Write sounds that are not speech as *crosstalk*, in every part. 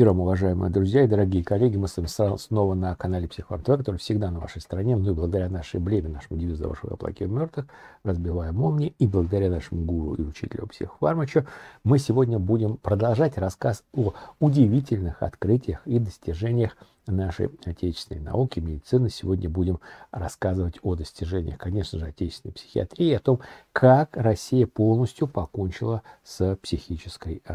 миром, уважаемые друзья и дорогие коллеги. Мы с вами снова на канале Психфакт который всегда на вашей стороне. Ну и благодаря нашей блеме, нашему девизу «Вашего плаке мертвых», разбиваем молнии, И благодаря нашему гуру и учителю психфармачу мы сегодня будем продолжать рассказ о удивительных открытиях и достижениях нашей отечественной науки, медицины. Сегодня будем рассказывать о достижениях, конечно же, отечественной психиатрии, о том, как Россия полностью покончила с психической, э,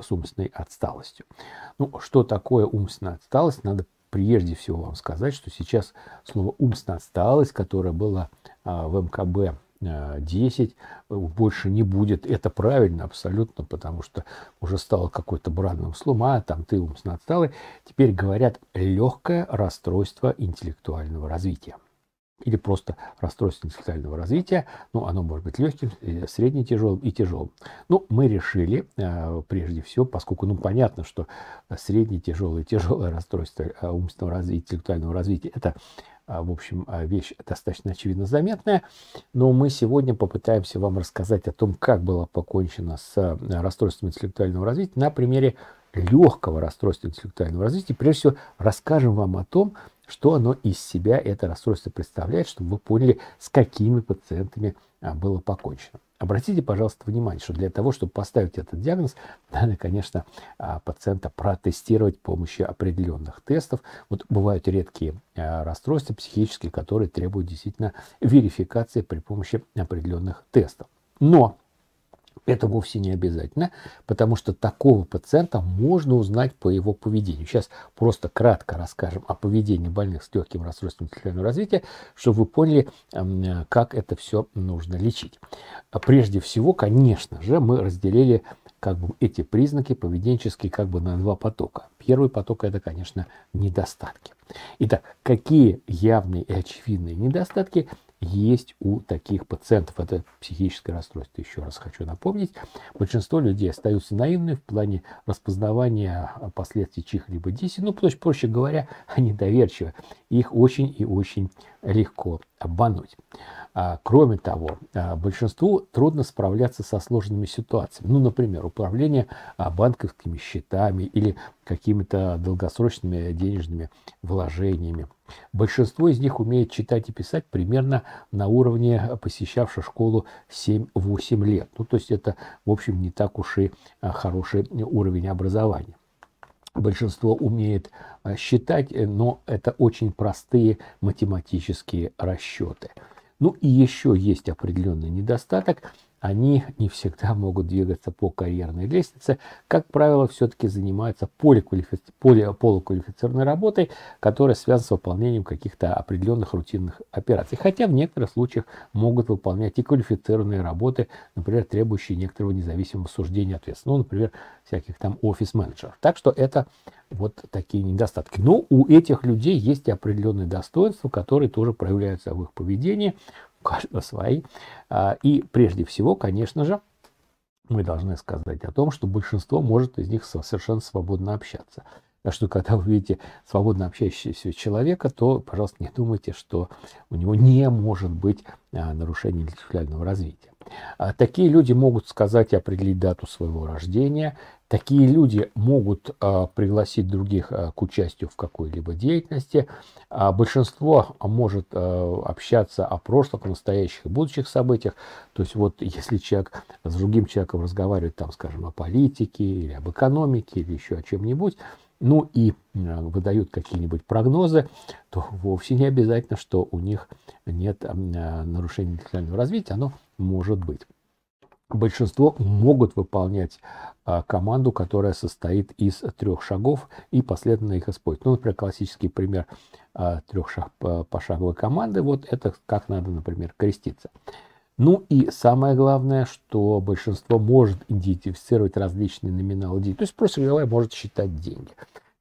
с умственной отсталостью. Ну, что такое умственная отсталость, надо прежде всего вам сказать, что сейчас слово «умственная отсталость», которое было э, в МКБ 10 а, больше не будет. Это правильно абсолютно, потому что уже стало какой то бранным словом, а там ты умственно отсталый. Теперь говорят легкое расстройство интеллектуального развития или просто расстройство интеллектуального развития. Ну, оно может быть легким, э, средне тяжелым и тяжелым. Ну, мы решили, э, прежде всего, поскольку, ну, понятно, что средне тяжелое и тяжелое расстройство э, умственного развития, интеллектуального развития – это в общем, вещь достаточно очевидно заметная, но мы сегодня попытаемся вам рассказать о том, как было покончено с расстройством интеллектуального развития на примере легкого расстройства интеллектуального развития. Прежде всего, расскажем вам о том, что оно из себя, это расстройство представляет, чтобы вы поняли, с какими пациентами а, было покончено. Обратите, пожалуйста, внимание, что для того, чтобы поставить этот диагноз, *laughs* надо, конечно, а, пациента протестировать с помощью определенных тестов. Вот бывают редкие а, расстройства психические, которые требуют действительно верификации при помощи определенных тестов. Но это вовсе не обязательно, потому что такого пациента можно узнать по его поведению. Сейчас просто кратко расскажем о поведении больных с легким расстройством интеллектуального развития, чтобы вы поняли, э, как это все нужно лечить. А прежде всего, конечно же, мы разделили как бы эти признаки поведенческие как бы на два потока. Первый поток это, конечно, недостатки. Итак, какие явные и очевидные недостатки есть у таких пациентов. Это психическое расстройство, еще раз хочу напомнить. Большинство людей остаются наивными в плане распознавания а, последствий чьих-либо действий. Ну, то есть, проще говоря, *laughs* они доверчивы. Их очень и очень легко обмануть. А, кроме того, а, большинству трудно справляться со сложными ситуациями. Ну, например, управление банковскими счетами или какими-то долгосрочными денежными вложениями. Большинство из них умеет читать и писать примерно на уровне э, посещавших школу 7-8 лет. Ну, то есть это, в общем, не так уж и э, хороший уровень образования. Большинство умеет э, считать, но это очень простые математические расчеты. Ну и еще есть определенный недостаток – они не всегда могут двигаться по карьерной лестнице, как правило, все-таки занимаются поликвалифи... полуквалифицированной работой, которая связана с выполнением каких-то определенных рутинных операций. Хотя в некоторых случаях могут выполнять и квалифицированные работы, например, требующие некоторого независимого суждения ответственности, ну, например, всяких там офис-менеджеров. Так что это вот такие недостатки. Но у этих людей есть определенные достоинства, которые тоже проявляются в их поведении, каждого свои. А, и прежде всего, конечно же, мы должны сказать о том, что большинство может из них совершенно свободно общаться. Так что, когда вы видите свободно общающегося человека, то, пожалуйста, не думайте, что у него не может быть а, нарушения интеллектуального развития. А, такие люди могут сказать и определить дату своего рождения, Такие люди могут а, пригласить других а, к участию в какой-либо деятельности. А, большинство может а, общаться о прошлых, настоящих и будущих событиях. То есть вот если человек с другим человеком разговаривает, там, скажем, о политике или об экономике или еще о чем-нибудь, ну и а, выдают какие-нибудь прогнозы, то вовсе не обязательно, что у них нет а, нарушения интеллектуального развития, оно может быть большинство могут выполнять а, команду, которая состоит из трех шагов и последовательно их использовать. Ну, например, классический пример а, а команды, вот это как надо, например, креститься. Ну и самое главное, что большинство может идентифицировать различные номиналы денег. То есть, просто человек может считать деньги.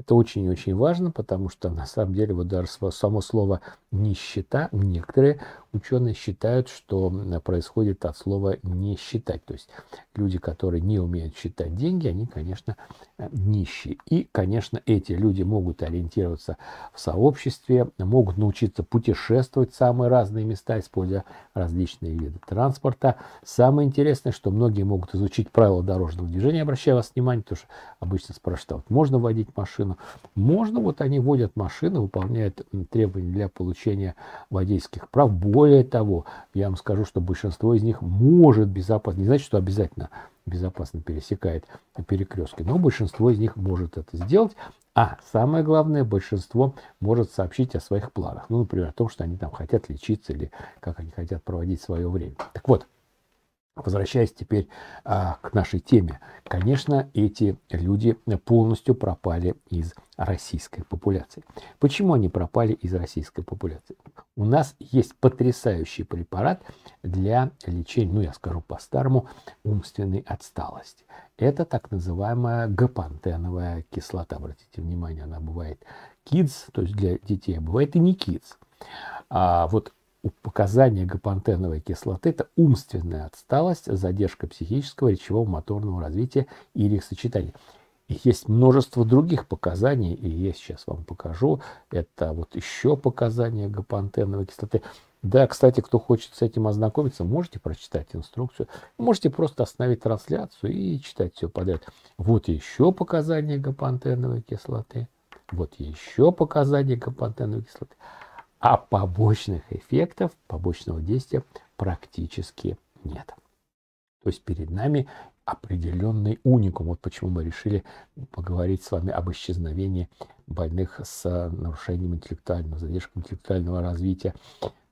Это очень-очень важно, потому что на самом деле вот даже само слово «нищета» некоторые ученые считают, что происходит от слова «не считать». То есть люди, которые не умеют считать деньги, они, конечно, э, нищие. И, конечно, эти люди могут ориентироваться в сообществе, могут научиться путешествовать в самые разные места, используя различные виды транспорта. Самое интересное, что многие могут изучить правила дорожного движения, обращая вас внимание, потому что обычно спрашивают, а можно водить машину, машину. Можно, вот они водят машины, выполняют требования для получения водительских прав. Более того, я вам скажу, что большинство из них может безопасно, не значит, что обязательно безопасно пересекает перекрестки, но большинство из них может это сделать. А самое главное, большинство может сообщить о своих планах. Ну, например, о том, что они там хотят лечиться или как они хотят проводить свое время. Так вот, Возвращаясь теперь а, к нашей теме, конечно, эти люди полностью пропали из российской популяции. Почему они пропали из российской популяции? У нас есть потрясающий препарат для лечения, ну я скажу по-старому, умственной отсталости. Это так называемая гапантеновая кислота. Обратите внимание, она бывает kids, то есть для детей, а бывает и не kids. А вот показания гапантеновой кислоты – это умственная отсталость, задержка психического, речевого, моторного развития или их сочетания. И есть множество других показаний, и я сейчас вам покажу. Это вот еще показания гапантеновой кислоты. Да, кстати, кто хочет с этим ознакомиться, можете прочитать инструкцию, можете просто остановить трансляцию и читать все подряд. Вот еще показания гапантеновой кислоты, вот еще показания гапантеновой кислоты а побочных эффектов, побочного действия практически нет. То есть перед нами определенный уникум. Вот почему мы решили поговорить с вами об исчезновении больных с э, нарушением интеллектуального, задержкой интеллектуального развития.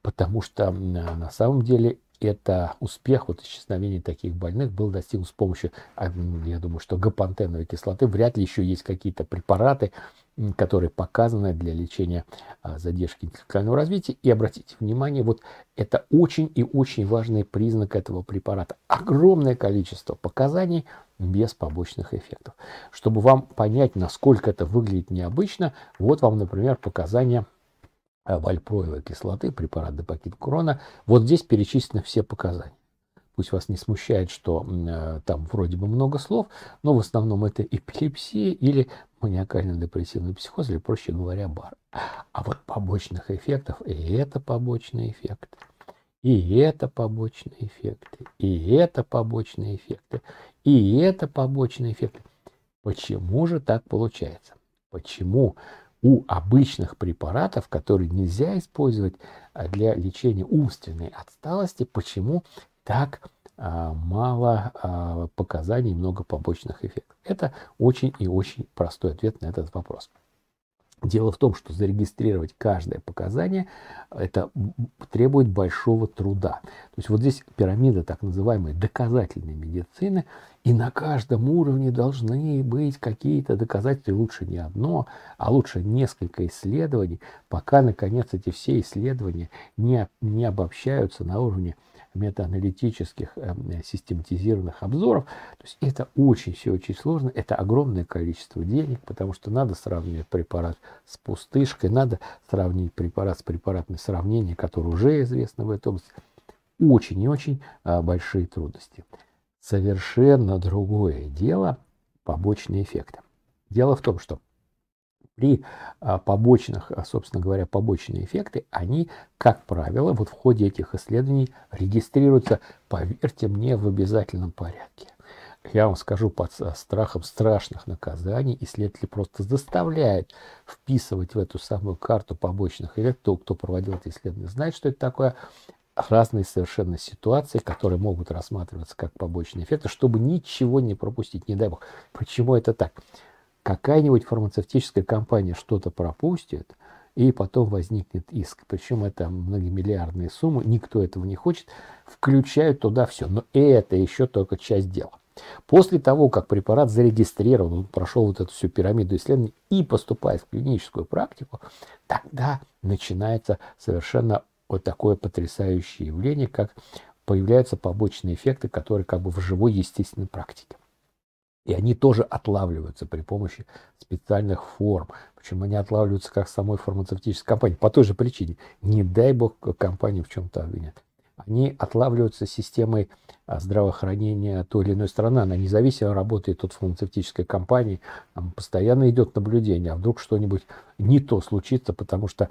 Потому что на самом деле это успех, вот исчезновение таких больных был достигнут с помощью, я думаю, что гапантеновой кислоты. Вряд ли еще есть какие-то препараты, которые показаны для лечения а, задержки интеллектуального развития. И обратите внимание, вот это очень и очень важный признак этого препарата. Огромное количество показаний без побочных эффектов. Чтобы вам понять, насколько это выглядит необычно, вот вам, например, показания а, вальпроевой кислоты, препарат депакит крона. Вот здесь перечислены все показания. Пусть вас не смущает, что э, там вроде бы много слов, но в основном это эпилепсия или маниакально-депрессивный психоз, или, проще говоря, бар. А вот побочных эффектов, и это побочный эффект, и это побочные эффекты, и это побочные эффекты, и это побочные эффекты. Почему же так получается? Почему у обычных препаратов, которые нельзя использовать а, для лечения умственной отсталости, почему так а, мало а, показаний, много побочных эффектов? Это очень и очень простой ответ на этот вопрос. Дело в том, что зарегистрировать каждое показание это требует большого труда. То есть вот здесь пирамида так называемой доказательной медицины, и на каждом уровне должны быть какие-то доказательства, лучше не одно, а лучше несколько исследований, пока, наконец, эти все исследования не, не обобщаются на уровне метааналитических эм, систематизированных обзоров. То есть это очень все очень сложно, это огромное количество денег, потому что надо сравнивать препарат с пустышкой, надо сравнить препарат с препаратами сравнения, которые уже известны в этой области. Очень и очень а, большие трудности. Совершенно другое дело побочные эффекты. Дело в том, что при а, побочных, а, собственно говоря, побочные эффекты, они, как правило, вот в ходе этих исследований регистрируются, поверьте мне, в обязательном порядке. Я вам скажу, под а, страхом страшных наказаний исследователи просто заставляют вписывать в эту самую карту побочных эффектов. Кто, проводил это исследование, знает, что это такое разные совершенно ситуации, которые могут рассматриваться как побочные эффекты, чтобы ничего не пропустить, не дай бог. Почему это так? какая-нибудь фармацевтическая компания что-то пропустит, и потом возникнет иск. Причем это многомиллиардные суммы, никто этого не хочет, включают туда все. Но это еще только часть дела. После того, как препарат зарегистрирован, он прошел вот эту всю пирамиду исследований и поступает в клиническую практику, тогда начинается совершенно вот такое потрясающее явление, как появляются побочные эффекты, которые как бы в живой естественной практике. И они тоже отлавливаются при помощи специальных форм. Почему они отлавливаются как самой фармацевтической компании? По той же причине. Не дай бог компании в чем-то обвинят. Они отлавливаются системой а, здравоохранения той или иной страны. Она независимо работает от фармацевтической компании. Там постоянно идет наблюдение. А вдруг что-нибудь не то случится, потому что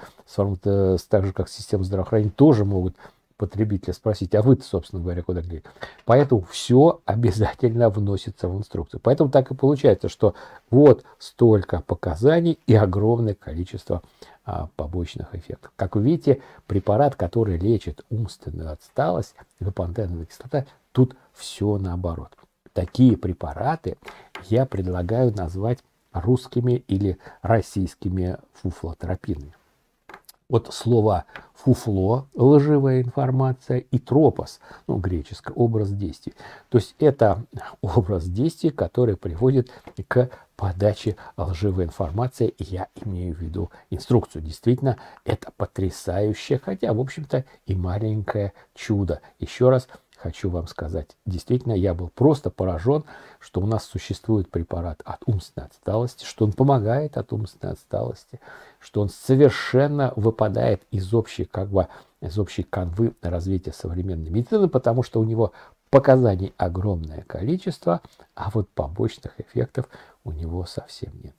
так же, как система здравоохранения, тоже могут потребителя спросить, а вы-то, собственно говоря, куда гли? Поэтому все обязательно вносится в инструкцию. Поэтому так и получается, что вот столько показаний и огромное количество а, побочных эффектов. Как вы видите, препарат, который лечит умственную отсталость, гипантеновая кислота, тут все наоборот. Такие препараты я предлагаю назвать русскими или российскими фуфлотерапинами от слова фуфло, лживая информация, и тропос, ну, греческое, образ действий. То есть это образ действий, который приводит к подаче лживой информации, И я имею в виду инструкцию. Действительно, это потрясающее, хотя, в общем-то, и маленькое чудо. Еще раз, хочу вам сказать. Действительно, я был просто поражен, что у нас существует препарат от умственной отсталости, что он помогает от умственной отсталости, что он совершенно выпадает из общей, как бы, из общей канвы развития современной медицины, потому что у него показаний огромное количество, а вот побочных эффектов у него совсем нет.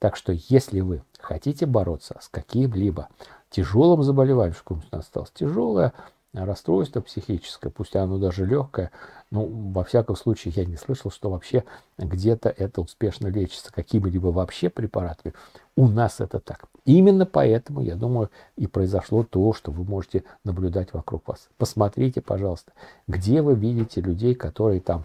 Так что если вы хотите бороться с каким-либо тяжелым заболеванием, что у нас осталось тяжелое, расстройство психическое, пусть оно даже легкое, ну, во всяком случае, я не слышал, что вообще где-то это успешно лечится какими-либо вообще препаратами. У нас это так. Именно поэтому, я думаю, и произошло то, что вы можете наблюдать вокруг вас. Посмотрите, пожалуйста, где вы видите людей, которые там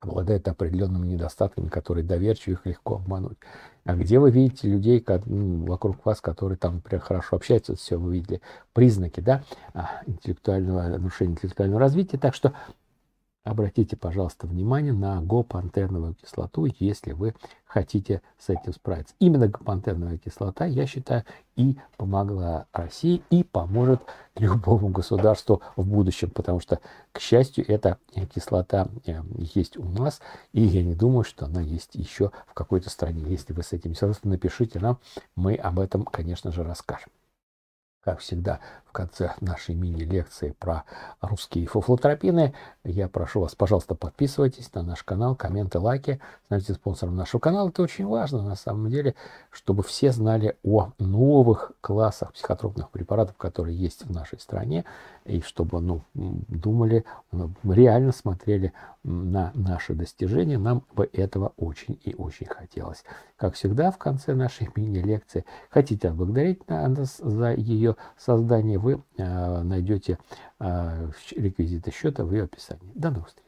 обладает определенными недостатками, которые доверчивых легко обмануть. А где вы видите людей как, ну, вокруг вас, которые там, например, хорошо общаются, все вы видели, признаки да, а, интеллектуального нарушения интеллектуального развития. Так что Обратите, пожалуйста, внимание на гопантерновую кислоту, если вы хотите с этим справиться. Именно гопантерновая кислота, я считаю, и помогла России, и поможет *laughs* любому государству в будущем, потому что, к счастью, эта э, кислота э, есть у нас, и я не думаю, что она есть еще в какой-то стране. Если вы с этим согласны, напишите нам, мы об этом, конечно же, расскажем как всегда, в конце нашей мини-лекции про русские фуфлотропины. Я прошу вас, пожалуйста, подписывайтесь на наш канал, комменты, лайки, становитесь спонсором нашего канала. Это очень важно, на самом деле, чтобы все знали о новых классах психотропных препаратов, которые есть в нашей стране, и чтобы ну, думали, ну, реально смотрели на наши достижения. Нам бы этого очень и очень хотелось. Как всегда, в конце нашей мини-лекции хотите отблагодарить нас за ее создании вы э, найдете э, реквизиты счета в ее описании. До новых встреч!